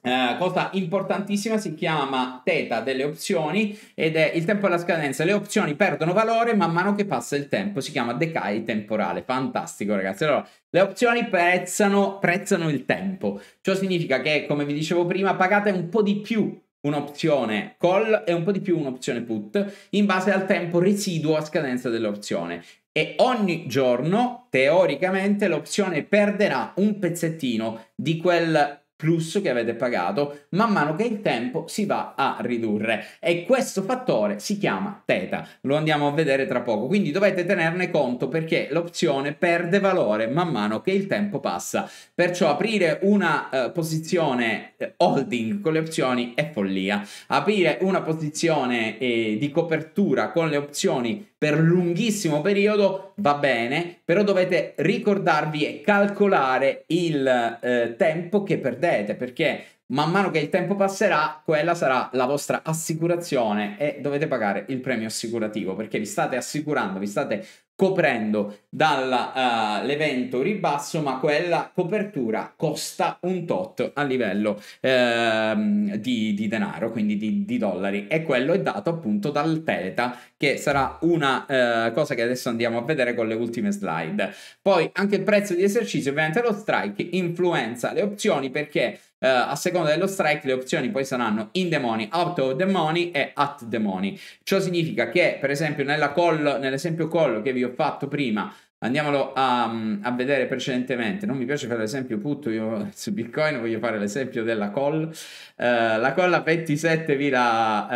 eh, cosa importantissima si chiama teta delle opzioni ed è il tempo alla scadenza. Le opzioni perdono valore man mano che passa il tempo, si chiama decay temporale. Fantastico, ragazzi. Allora, le opzioni prezzano, prezzano il tempo. Ciò significa che, come vi dicevo prima, pagate un po' di più un'opzione call e un po' di più un'opzione put in base al tempo residuo a scadenza dell'opzione e ogni giorno teoricamente l'opzione perderà un pezzettino di quel plus che avete pagato man mano che il tempo si va a ridurre e questo fattore si chiama teta lo andiamo a vedere tra poco quindi dovete tenerne conto perché l'opzione perde valore man mano che il tempo passa perciò aprire una eh, posizione eh, holding con le opzioni è follia aprire una posizione eh, di copertura con le opzioni per lunghissimo periodo va bene, però dovete ricordarvi e calcolare il eh, tempo che perdete, perché man mano che il tempo passerà, quella sarà la vostra assicurazione e dovete pagare il premio assicurativo, perché vi state assicurando, vi state coprendo dall'evento eh, uh, ribasso, ma quella copertura costa un tot a livello ehm, di, di, denaro, quindi di, di, dollari, e quello è dato appunto dal teta, che sarà una eh, cosa che adesso andiamo a vedere con le ultime slide. Poi anche il prezzo di esercizio, ovviamente lo strike, influenza le opzioni perché Uh, a seconda dello strike le opzioni poi saranno in the money, out of the money e at the money. Ciò significa che per esempio nella call, nell'esempio call che vi ho fatto prima, andiamolo a, mm, a vedere precedentemente, non mi piace fare l'esempio put, io su Bitcoin voglio fare l'esempio della call, uh, la call a 27.000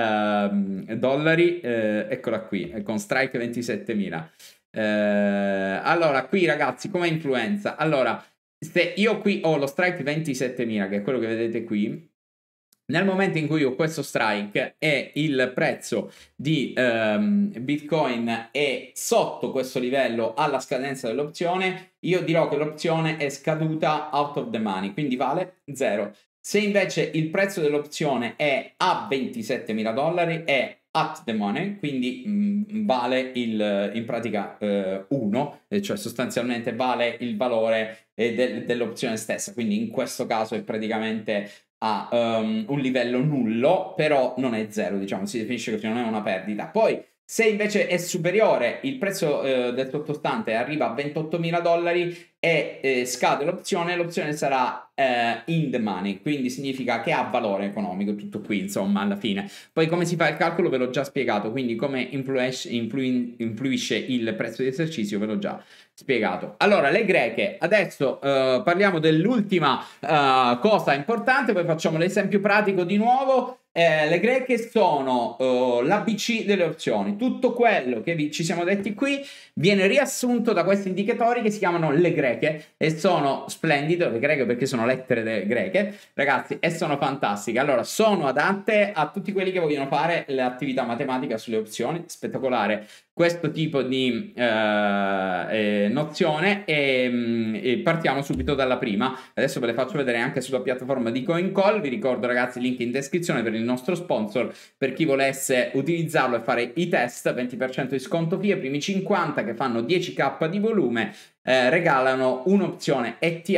uh, dollari, eh, eccola qui, con strike 27.000. allora, qui ragazzi, come influenza? Allora, se io qui ho lo strike 27.000, che è quello che vedete qui, nel momento in cui ho questo strike e il prezzo di um, Bitcoin è sotto questo livello alla scadenza dell'opzione, io dirò che l'opzione è scaduta out of the money, quindi vale 0. Se invece il prezzo dell'opzione è a 27.000 dollari, è at the money, quindi mh, mm, vale il, in pratica 1, eh, cioè sostanzialmente vale il valore eh, del, dell'opzione stessa, quindi in questo caso è praticamente a um, un livello nullo, però non è zero, diciamo, si definisce che non è una perdita. Poi se invece è superiore il prezzo eh, del sottostante arriva a 28.000 dollari e eh, scade l'opzione, l'opzione sarà eh, in the money, quindi significa che ha valore economico, tutto qui insomma alla fine. Poi come si fa il calcolo ve l'ho già spiegato, quindi come influisce, il prezzo di esercizio ve l'ho già spiegato. Allora, le greche, adesso eh, parliamo dell'ultima eh, cosa importante, poi facciamo l'esempio pratico di nuovo eh, le greche sono uh, eh, l'ABC delle opzioni. Tutto quello che vi, ci siamo detti qui viene riassunto da questi indicatori che si chiamano le greche e sono splendide, le greche perché sono lettere greche, ragazzi, e sono fantastiche. Allora, sono adatte a tutti quelli che vogliono fare l'attività matematica sulle opzioni, spettacolare questo tipo di eh, eh nozione e, mm, e, partiamo subito dalla prima. Adesso ve le faccio vedere anche sulla piattaforma di CoinCall. Vi ricordo ragazzi il link in descrizione per il nostro sponsor per chi volesse utilizzarlo e fare i test, 20% di sconto via, primi 50 che fanno 10k di volume eh, regalano un'opzione ETH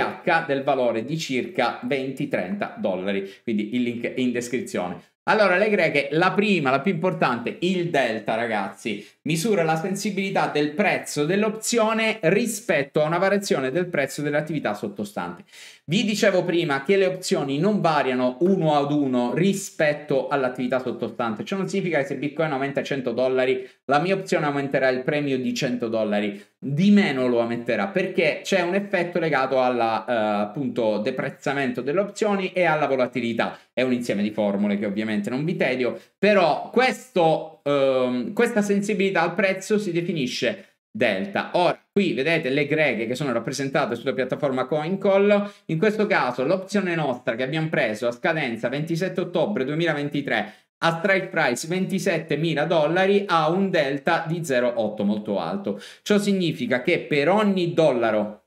del valore di circa 20-30 dollari. Quindi il link in descrizione. Allora, le greche, la prima, la più importante, il delta, ragazzi, misura la sensibilità del prezzo dell'opzione rispetto a una variazione del prezzo dell'attività sottostante. Vi dicevo prima che le opzioni non variano uno ad uno rispetto all'attività sottostante. Ciò non significa che se Bitcoin aumenta 100 dollari, la mia opzione aumenterà il premio di 100 dollari. Di meno lo aumenterà perché c'è un effetto legato al, eh, appunto deprezzamento delle opzioni e alla volatilità è un insieme di formule che ovviamente non vi tedio, però questo, ehm, questa sensibilità al prezzo si definisce delta. Ora, qui vedete le greche che sono rappresentate sulla piattaforma CoinCall, in questo caso l'opzione nostra che abbiamo preso a scadenza 27 ottobre 2023 a strike price 27.000 dollari ha un delta di 0,8 molto alto. Ciò significa che per ogni dollaro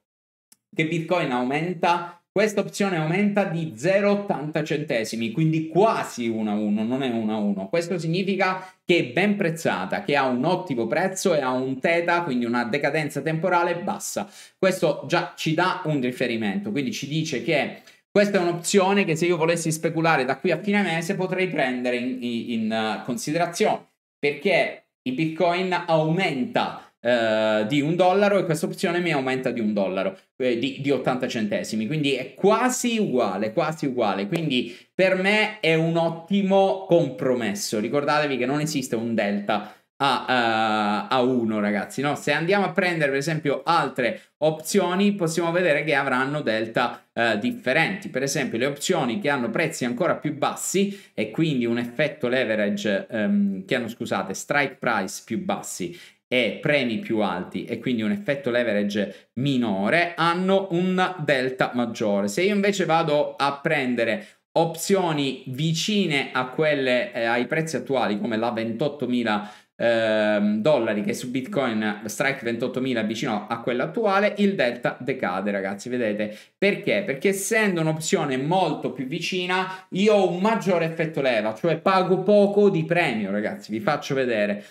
che Bitcoin aumenta questa opzione aumenta di 0,80 centesimi, quindi quasi 1 a 1, non è 1 a 1. Questo significa che è ben prezzata, che ha un ottimo prezzo e ha un teta, quindi una decadenza temporale bassa. Questo già ci dà un riferimento, quindi ci dice che questa è un'opzione che se io volessi speculare da qui a fine mese potrei prendere in, in, in eh, considerazione, perché il Bitcoin aumenta eh, di un dollaro e questa opzione mi aumenta di un dollaro, eh, di, di 80 centesimi, quindi è quasi uguale, quasi uguale, quindi per me è un ottimo compromesso, ricordatevi che non esiste un delta a, uh, a 1 ragazzi no? se andiamo a prendere per esempio altre opzioni possiamo vedere che avranno delta uh, differenti per esempio le opzioni che hanno prezzi ancora più bassi e quindi un effetto leverage um, che hanno scusate strike price più bassi e premi più alti e quindi un effetto leverage minore hanno un delta maggiore. Se io invece vado a prendere opzioni vicine a quelle eh, ai prezzi attuali come la 28.000 eh, dollari che su bitcoin strike 28.000 vicino a quella attuale il delta decade ragazzi vedete perché perché essendo un'opzione molto più vicina io ho un maggiore effetto leva cioè pago poco di premio ragazzi vi faccio vedere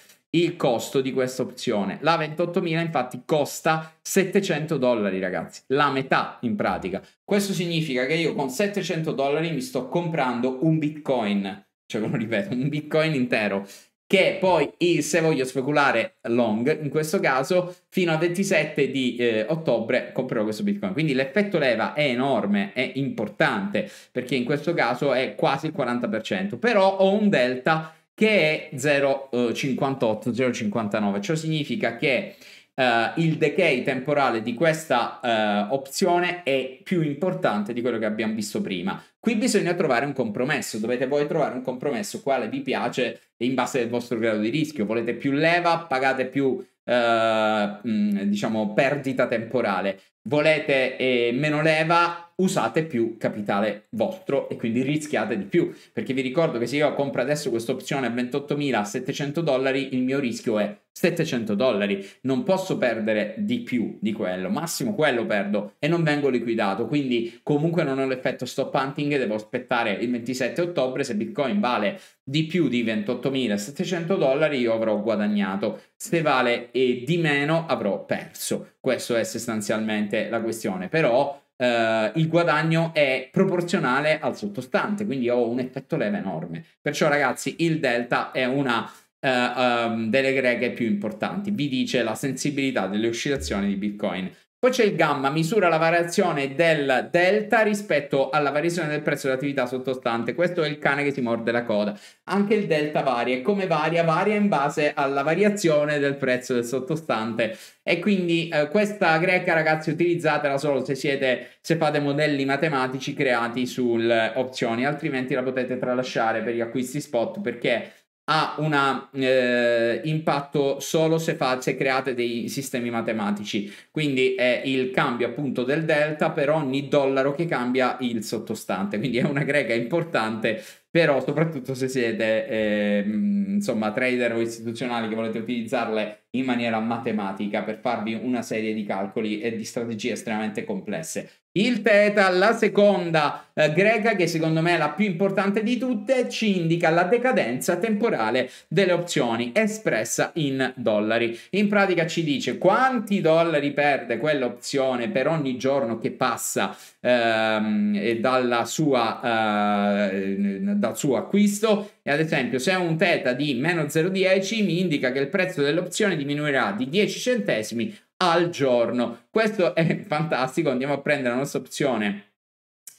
il costo di questa opzione. La 28.000 infatti costa 700 dollari ragazzi, la metà in pratica. Questo significa che io con 700 dollari mi sto comprando un bitcoin, cioè lo ripeto, un bitcoin intero, che poi se voglio speculare long, in questo caso fino al 27 di eh, ottobre comprerò questo bitcoin. Quindi l'effetto leva è enorme, è importante, perché in questo caso è quasi il 40%, però ho un delta che è 0,58, 0,59. Eh, Ciò significa che uh, il decay temporale di questa uh, opzione è più importante di quello che abbiamo visto prima. Qui bisogna trovare un compromesso, dovete voi trovare un compromesso quale vi piace in base al vostro grado di rischio. Volete più leva, pagate più Uh, diciamo perdita temporale volete eh, meno leva, usate più capitale vostro e quindi rischiate di più. Perché vi ricordo che se io compro adesso questa opzione a 28.700 dollari, il mio rischio è 700 dollari, non posso perdere di più di quello, massimo quello perdo e non vengo liquidato, quindi comunque non ho l'effetto stop hunting devo aspettare il 27 ottobre se Bitcoin vale di più di 28.700 dollari io avrò guadagnato, se vale di meno avrò perso, questa è sostanzialmente la questione, però Uh, il guadagno è proporzionale al sottostante, quindi ho un effetto leva enorme. Perciò, ragazzi, il delta è una eh, um, delle greche più importanti. Vi dice la sensibilità delle oscillazioni di Bitcoin. Poi c'è il gamma, misura la variazione del delta rispetto alla variazione del prezzo dell'attività sottostante. Questo è il cane che si morde la coda. Anche il delta varia e come varia? Varia in base alla variazione del prezzo del sottostante. E quindi eh, questa greca, ragazzi, utilizzatela solo se, siete, se fate modelli matematici creati sulle opzioni, altrimenti la potete tralasciare per gli acquisti spot perché ha un eh, impatto solo se, fa, se create dei sistemi matematici. Quindi è il cambio appunto del delta per ogni dollaro che cambia il sottostante. Quindi è una greca importante però soprattutto se siete eh, insomma trader o istituzionali che volete utilizzarle in maniera matematica per farvi una serie di calcoli e di strategie estremamente complesse. Il teta, la seconda eh, greca, che secondo me è la più importante di tutte, ci indica la decadenza temporale delle opzioni espressa in dollari. In pratica ci dice quanti dollari perde quell'opzione per ogni giorno che passa ehm, e sua, eh, dal suo acquisto e ad esempio se ho un teta di meno 0,10 mi indica che il prezzo dell'opzione diminuirà di 10 centesimi al giorno questo è fantastico andiamo a prendere la nostra opzione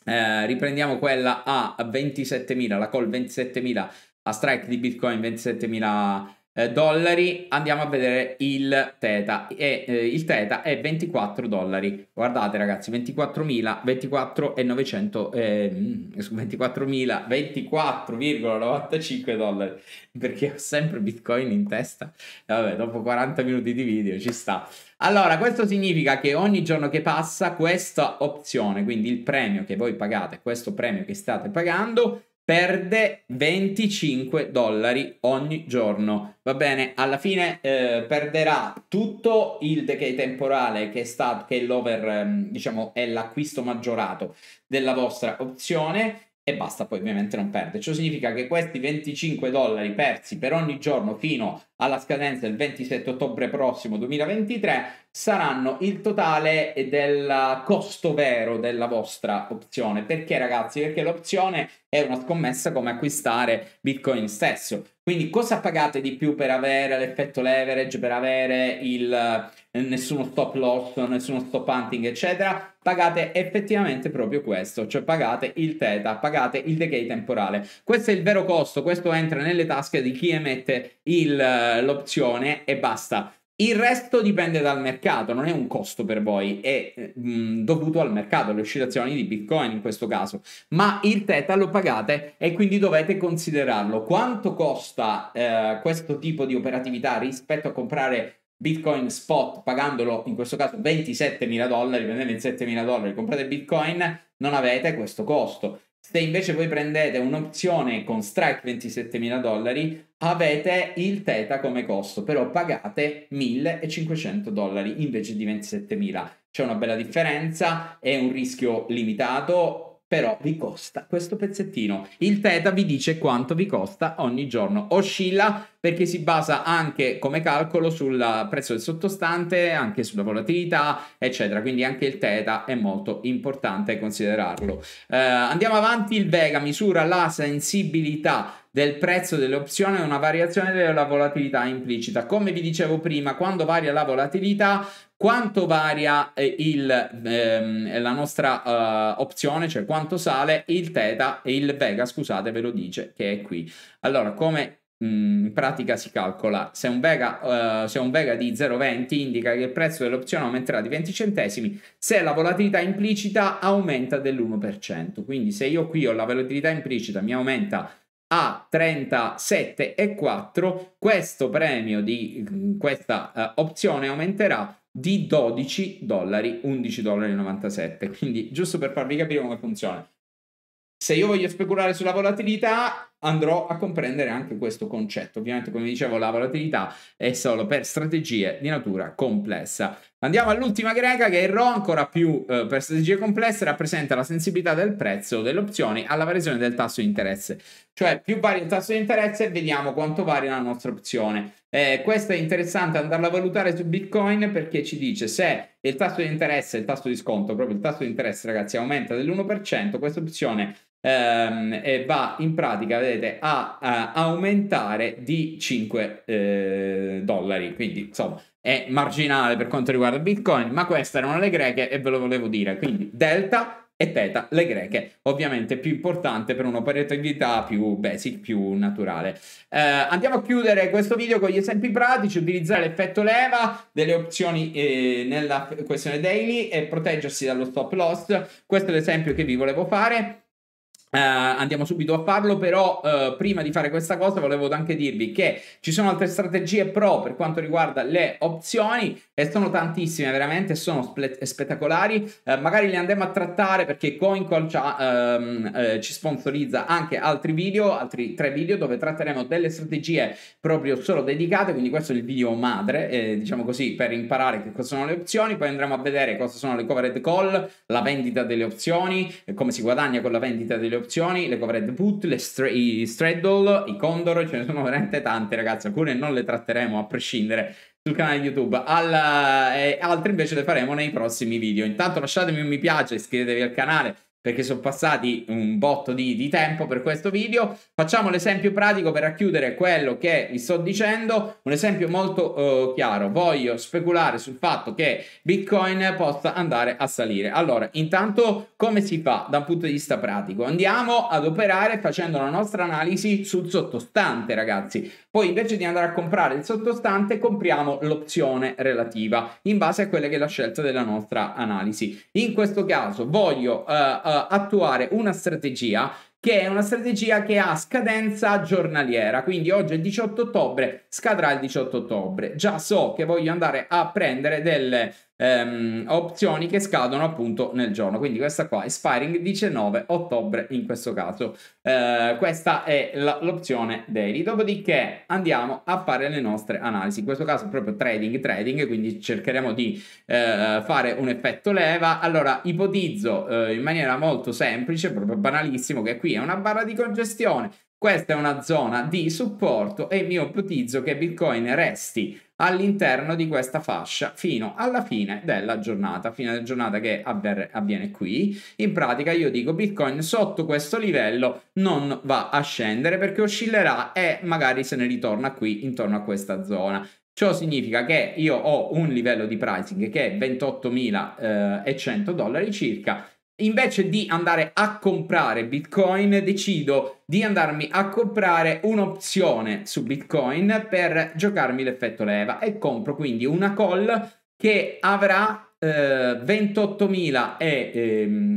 eh, riprendiamo quella a 27.000 la call 27.000 a strike di bitcoin 27.000 eh, dollari, andiamo a vedere il Teta. E, eh, il Teta è 24 dollari. Guardate ragazzi, 24.000, 24.900, eh, 24.000, mm, 24,95 dollari. Perché ho sempre Bitcoin in testa. Vabbè, dopo 40 minuti di video ci sta. Allora, questo significa che ogni giorno che passa questa opzione, quindi il premio che voi pagate, questo premio che state pagando, perde 25 dollari ogni giorno. Va bene, alla fine eh, perderà tutto il decay temporale che è stato che è l'over, ehm, diciamo, è l'acquisto maggiorato della vostra opzione e basta, poi ovviamente non perde. Ciò significa che questi 25 dollari persi per ogni giorno fino alla scadenza del 27 ottobre prossimo 2023 saranno il totale del costo vero della vostra opzione. Perché ragazzi? Perché l'opzione è una scommessa come acquistare Bitcoin stesso. Quindi cosa pagate di più per avere l'effetto leverage, per avere il eh, nessuno stop loss, nessuno stop hunting, eccetera? pagate effettivamente proprio questo, cioè pagate il theta, pagate il decay temporale. Questo è il vero costo, questo entra nelle tasche di chi emette il, eh, l'opzione e basta. Il resto dipende dal mercato, non è un costo per voi, è eh, mh, dovuto al mercato, alle oscillazioni di Bitcoin in questo caso, ma il teta lo pagate e quindi dovete considerarlo. Quanto costa eh, questo tipo di operatività rispetto a comprare Bitcoin spot pagandolo in questo caso 27 mila dollari, prendete mila dollari, comprate Bitcoin, non avete questo costo. Se invece voi prendete un'opzione con strike 27 mila dollari, avete il Teta come costo, però pagate 1.500 dollari invece di 27 mila. C'è una bella differenza, è un rischio limitato, però vi costa questo pezzettino. Il teta vi dice quanto vi costa ogni giorno. Oscilla perché si basa anche come calcolo sul prezzo del sottostante, anche sulla volatilità, eccetera. Quindi anche il teta è molto importante considerarlo. Eh, andiamo avanti. Il Vega misura la sensibilità del prezzo delle opzioni è una variazione della volatilità implicita. Come vi dicevo prima, quando varia la volatilità quanto varia eh, il, ehm, la nostra uh, opzione, cioè quanto sale il teta e il vega, scusate, ve lo dice che è qui. Allora, come mm, in pratica si calcola se un Vega, uh, se un Vega di 0,20 indica che il prezzo dell'opzione aumenterà di 20 centesimi se la volatilità implicita aumenta dell'1% quindi se io qui ho la volatilità implicita mi aumenta a 37,4 questo premio di mm, questa uh, opzione aumenterà di 12 dollari 11 dollari 97 quindi giusto per farvi capire come funziona se io voglio speculare sulla volatilità andrò a comprendere anche questo concetto. Ovviamente, come dicevo, la volatilità è solo per strategie di natura complessa. Andiamo all'ultima greca che è il RO, ancora più eh, per strategie complesse, rappresenta la sensibilità del prezzo delle opzioni alla variazione del tasso di interesse. Cioè più varia il tasso di interesse vediamo quanto varia la nostra opzione. Eh, questo è interessante andarla a valutare su Bitcoin perché ci dice se il tasso di interesse, il tasso di sconto, proprio il tasso di interesse ragazzi aumenta dell'1%, questa opzione ehm, e va in pratica, vedete, a, a aumentare di 5 eh, dollari. Quindi, insomma, è marginale per quanto riguarda Bitcoin, ma queste erano le greche e ve lo volevo dire. Quindi, delta e Teta, le greche, ovviamente più importante per un'operatività più basic, più naturale. Eh, andiamo a chiudere questo video con gli esempi pratici, utilizzare l'effetto leva delle opzioni eh, nella questione daily e proteggersi dallo stop loss. Questo è l'esempio che vi volevo fare. Uh, andiamo subito a farlo, però uh, prima di fare questa cosa volevo anche dirvi che ci sono altre strategie pro per quanto riguarda le opzioni e sono tantissime, veramente sono spe- spettacolari. Uh, magari le andremo a trattare perché CoinCall um, ehm, ci sponsorizza anche altri video, altri tre video dove tratteremo delle strategie proprio solo dedicate, quindi questo è il video madre, eh, diciamo così, per imparare che cosa sono le opzioni, poi andremo a vedere cosa sono le covered call, la vendita delle opzioni, come si guadagna con la vendita delle opzioni opzioni, le covered put, le stra- i straddle, i condor, ce ne sono veramente tante ragazzi, alcune non le tratteremo a prescindere sul canale YouTube, alla... Eh, altre invece le faremo nei prossimi video. Intanto lasciatemi un mi piace, iscrivetevi al canale, perché sono passati un botto di, di, tempo per questo video. Facciamo l'esempio pratico per racchiudere quello che vi sto dicendo, un esempio molto eh, chiaro. Voglio speculare sul fatto che Bitcoin possa andare a salire. Allora, intanto come si fa da un punto di vista pratico? Andiamo ad operare facendo la nostra analisi sul sottostante, ragazzi. Poi invece di andare a comprare il sottostante, compriamo l'opzione relativa in base a quella che è la scelta della nostra analisi. In questo caso voglio eh, eh attuare una strategia che è una strategia che ha scadenza giornaliera, quindi oggi è il 18 ottobre, scadrà il 18 ottobre. Già so che voglio andare a prendere delle ehm, opzioni che scadono appunto nel giorno. Quindi questa qua, expiring 19 ottobre in questo caso. Eh, questa è la, l'opzione daily. Dopodiché andiamo a fare le nostre analisi. In questo caso è proprio trading, trading, quindi cercheremo di eh, fare un effetto leva. Allora, ipotizzo eh, in maniera molto semplice, proprio banalissimo, che qui è una barra di congestione. Questa è una zona di supporto e mi ipotizzo che Bitcoin resti all'interno di questa fascia fino alla fine della giornata, fine della giornata che avver- avviene qui. In pratica io dico Bitcoin sotto questo livello non va a scendere perché oscillerà e magari se ne ritorna qui intorno a questa zona. Ciò significa che io ho un livello di pricing che è 28.100 eh, dollari circa invece di andare a comprare Bitcoin, decido di andarmi a comprare un'opzione su Bitcoin per giocarmi l'effetto leva e compro quindi una call che avrà eh, 28.000 e,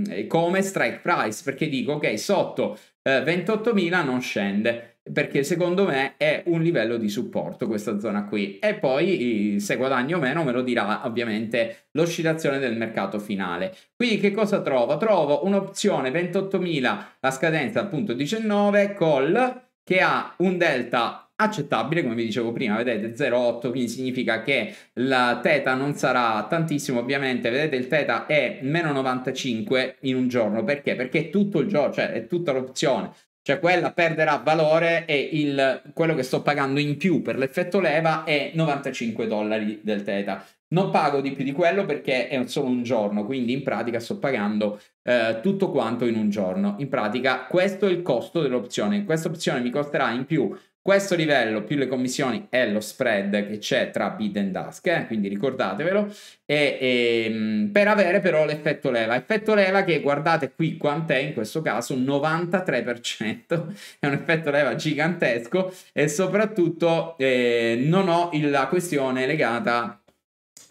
eh, come strike price perché dico ok sotto eh, 28.000 non scende perché secondo me è un livello di supporto questa zona qui e poi eh, se guadagno o meno me lo dirà ovviamente l'oscillazione del mercato finale quindi che cosa trovo? Trovo un'opzione 28.000 la scadenza appunto 19 call che ha un delta accettabile, come vi dicevo prima, vedete 0,8, quindi significa che la teta non sarà tantissimo, ovviamente, vedete il teta è meno 95 in un giorno, perché? Perché è tutto il giorno, cioè è tutta l'opzione, cioè quella perderà valore e il, quello che sto pagando in più per l'effetto leva è 95 dollari del teta. Non pago di più di quello perché è solo un giorno, quindi in pratica sto pagando eh, tutto quanto in un giorno. In pratica questo è il costo dell'opzione. Questa opzione mi costerà in più questo livello più le commissioni è lo spread che c'è tra bid and ask, eh? quindi ricordatevelo, e, e, ehm, per avere però l'effetto leva. Effetto leva che guardate qui quant'è in questo caso, 93%, è un effetto leva gigantesco e soprattutto eh, non ho la questione legata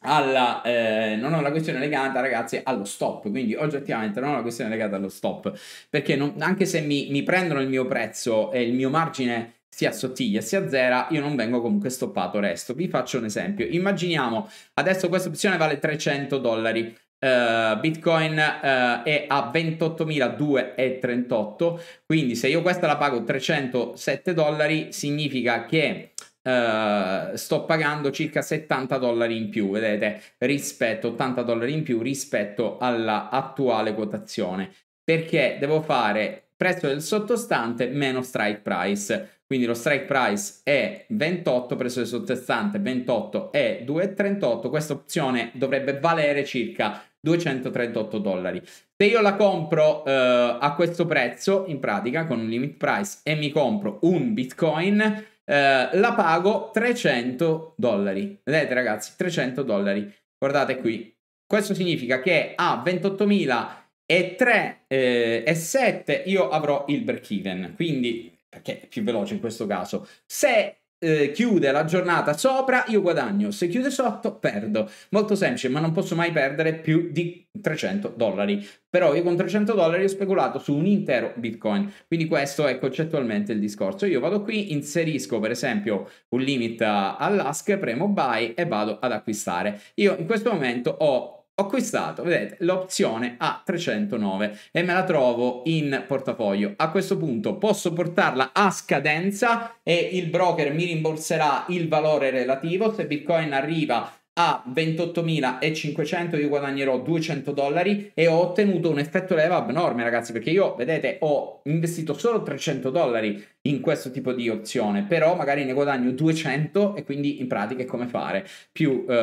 alla, eh, non ho la questione legata ragazzi allo stop quindi oggettivamente non ho la questione legata allo stop perché non, anche se mi, mi prendono il mio prezzo e il mio margine si assottiglia, si azzera, io non vengo comunque stoppato, resto. Vi faccio un esempio. Immaginiamo, adesso questa opzione vale 300 dollari, Uh, Bitcoin uh, è a 28.238, quindi se io questa la pago 307 dollari significa che uh, sto pagando circa 70 dollari in più, vedete, rispetto 80 dollari in più rispetto all'attuale quotazione, perché devo fare prezzo del sottostante meno strike price. Quindi lo strike price è 28, prezzo del sottostante 28 è 2,38. Questa opzione dovrebbe valere circa 238 dollari. Se io la compro eh, a questo prezzo, in pratica con un limit price, e mi compro un bitcoin, eh, la pago 300 dollari. Vedete ragazzi, 300 dollari. Guardate qui. Questo significa che a 28.000 e 3 eh, e 7 io avrò il break even, quindi perché è più veloce in questo caso. Se eh, chiude la giornata sopra io guadagno, se chiude sotto perdo. Molto semplice, ma non posso mai perdere più di 300 dollari. Però io con 300 dollari ho speculato su un intero Bitcoin. Quindi questo è concettualmente il discorso. Io vado qui, inserisco per esempio un limit all'ask, premo buy e vado ad acquistare. Io in questo momento ho ho acquistato, vedete, l'opzione a 309 e me la trovo in portafoglio. A questo punto posso portarla a scadenza e il broker mi rimborserà il valore relativo. Se Bitcoin arriva a 28.500 io guadagnerò 200 dollari e ho ottenuto un effetto leva abnorme ragazzi perché io vedete ho investito solo 300 dollari in questo tipo di opzione però magari ne guadagno 200 e quindi in pratica è come fare più eh,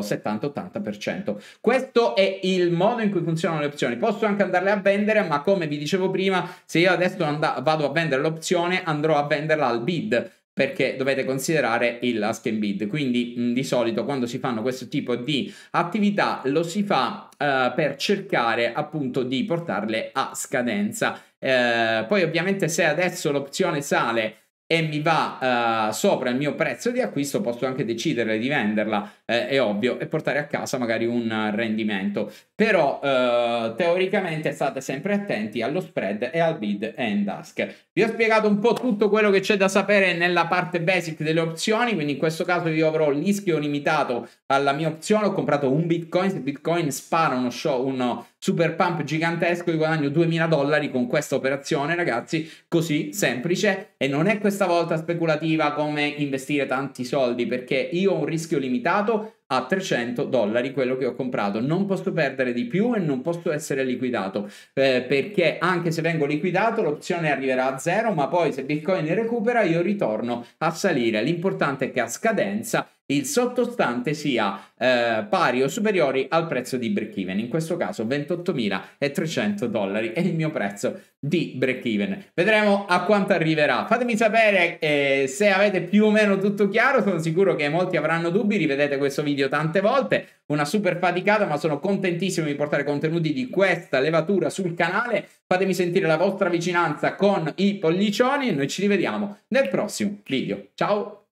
70-80% questo è il modo in cui funzionano le opzioni posso anche andarle a vendere ma come vi dicevo prima se io adesso vado a vendere l'opzione andrò a venderla al bid perché dovete considerare il ask and bid. Quindi mh, di solito quando si fanno questo tipo di attività lo si fa eh, per cercare appunto di portarle a scadenza. Eh, poi ovviamente se adesso l'opzione sale e mi va uh, sopra il mio prezzo di acquisto, posso anche decidere di venderla, eh, è ovvio, e portare a casa magari un rendimento. Però uh, teoricamente state sempre attenti allo spread e al bid and ask. Vi ho spiegato un po' tutto quello che c'è da sapere nella parte basic delle opzioni, quindi in questo caso io avrò l'ischio limitato alla mia opzione, ho comprato un bitcoin, se bitcoin spara uno show, uno super pump gigantesco, io guadagno 2000 dollari con questa operazione ragazzi, così semplice e non è questa volta speculativa come investire tanti soldi perché io ho un rischio limitato a 300 dollari quello che ho comprato non posso perdere di più e non posso essere liquidato eh, perché anche se vengo liquidato l'opzione arriverà a zero ma poi se bitcoin recupera io ritorno a salire l'importante è che a scadenza il sottostante sia eh, pari o superiore al prezzo di break even, in questo caso 28.300 dollari è il mio prezzo di break even. Vedremo a quanto arriverà. Fatemi sapere eh, se avete più o meno tutto chiaro, sono sicuro che molti avranno dubbi, rivedete questo video tante volte, una super faticata, ma sono contentissimo di portare contenuti di questa levatura sul canale. Fatemi sentire la vostra vicinanza con i pollicioni e noi ci rivediamo nel prossimo video. Ciao!